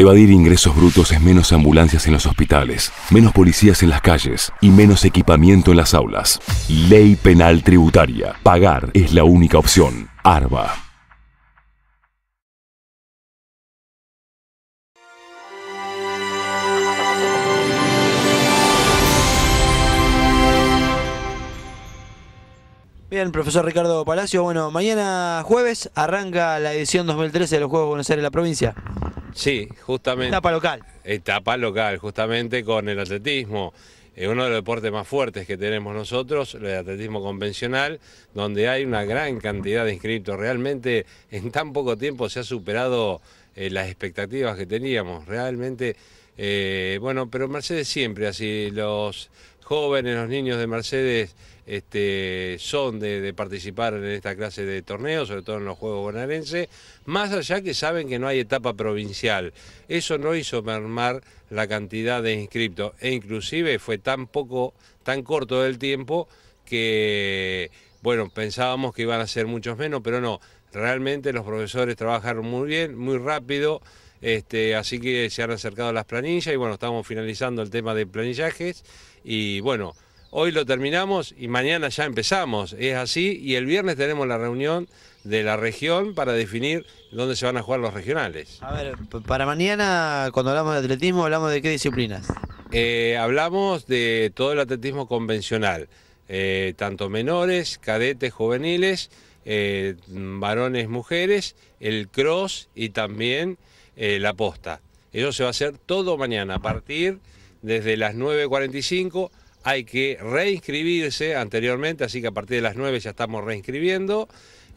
Evadir ingresos brutos es menos ambulancias en los hospitales, menos policías en las calles y menos equipamiento en las aulas. Ley penal tributaria. Pagar es la única opción. ARBA. Bien, profesor Ricardo Palacio. Bueno, mañana jueves arranca la edición 2013 de los Juegos de Buenos Aires de la provincia. Sí, justamente. Etapa local. Etapa local, justamente con el atletismo. es eh, uno de los deportes más fuertes que tenemos nosotros, el atletismo convencional, donde hay una gran cantidad de inscriptos. Realmente en tan poco tiempo se ha superado eh, las expectativas que teníamos. Realmente, eh, bueno, pero Mercedes siempre así, los jóvenes, los niños de Mercedes este, son de, participar en esta clase de torneos, sobre todo en los Juegos Bonaerenses, más allá que saben que no hay etapa provincial. Eso no hizo mermar la cantidad de inscriptos e inclusive fue tan poco, tan corto el tiempo que, bueno, pensábamos que iban a ser muchos menos, pero no. Realmente los profesores trabajaron muy bien, muy rápido. Este, así que se han acercado las planillas y bueno, estamos finalizando el tema de planillajes y bueno, hoy lo terminamos y mañana ya empezamos, es así, y el viernes tenemos la reunión de la región para definir dónde se van a jugar los regionales. A ver, para mañana cuando hablamos de atletismo, ¿hablamos de qué disciplinas? Eh, hablamos de todo el atletismo convencional, eh, tanto menores, cadetes, juveniles, eh, varones, mujeres, el cross y también... Eh, la posta. Eso se va a hacer todo mañana, a partir desde las 9.45. Hay que reinscribirse anteriormente, así que a partir de las 9 ya estamos reinscribiendo.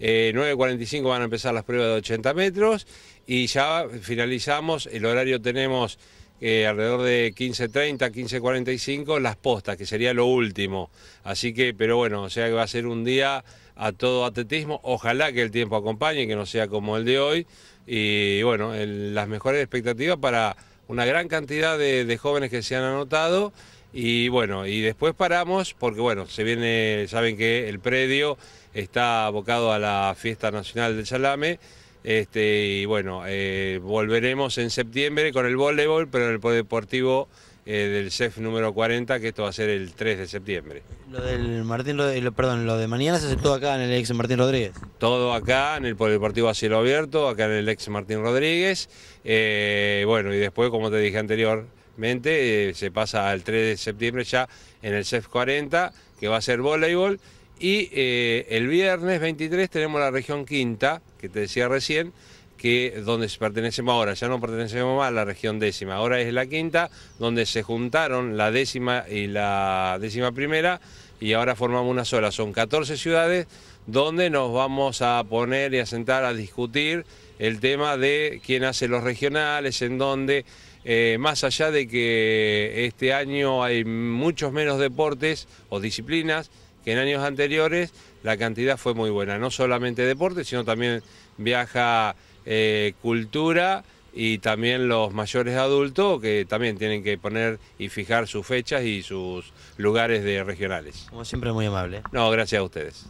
9.45 eh, van a empezar las pruebas de 80 metros y ya finalizamos, el horario tenemos eh, alrededor de 15.30, 15.45, las postas, que sería lo último. Así que, pero bueno, o sea que va a ser un día a todo atletismo. Ojalá que el tiempo acompañe, que no sea como el de hoy. Y bueno, las mejores expectativas para una gran cantidad de, jóvenes que se han anotado. Y bueno, y después paramos porque bueno, se viene, saben que el predio está abocado a la fiesta nacional del salame. Este, y bueno, eh, volveremos en septiembre con el voleibol, pero en el deportivo eh, del CEF número 40, que esto va a ser el 3 de septiembre. Lo del Martín eh, lo, perdón, lo de mañana se hace todo acá en el ex Martín Rodríguez. Todo acá en el Polideportivo a cielo abierto, acá en el ex Martín Rodríguez. Eh, bueno, y después, como te dije anteriormente, se pasa al 3 de septiembre ya en el CEF 40, que va a ser voleibol. Y el viernes 23 tenemos la región quinta, que te decía recién, que donde pertenecemos ahora, ya no pertenecemos más a la región décima, ahora es la quinta, donde se juntaron la décima y la décima primera y ahora formamos una sola, son 14 ciudades donde nos vamos a poner y a sentar a discutir el tema de quién hace los regionales, en donde, eh, más allá de que este año hay muchos menos deportes o disciplinas que en años anteriores, la cantidad fue muy buena, no solamente deportes, sino también viaja eh, cultura y también los mayores adultos que también tienen que poner y fijar sus fechas y sus lugares de regionales. Como siempre muy amable. No, gracias a ustedes.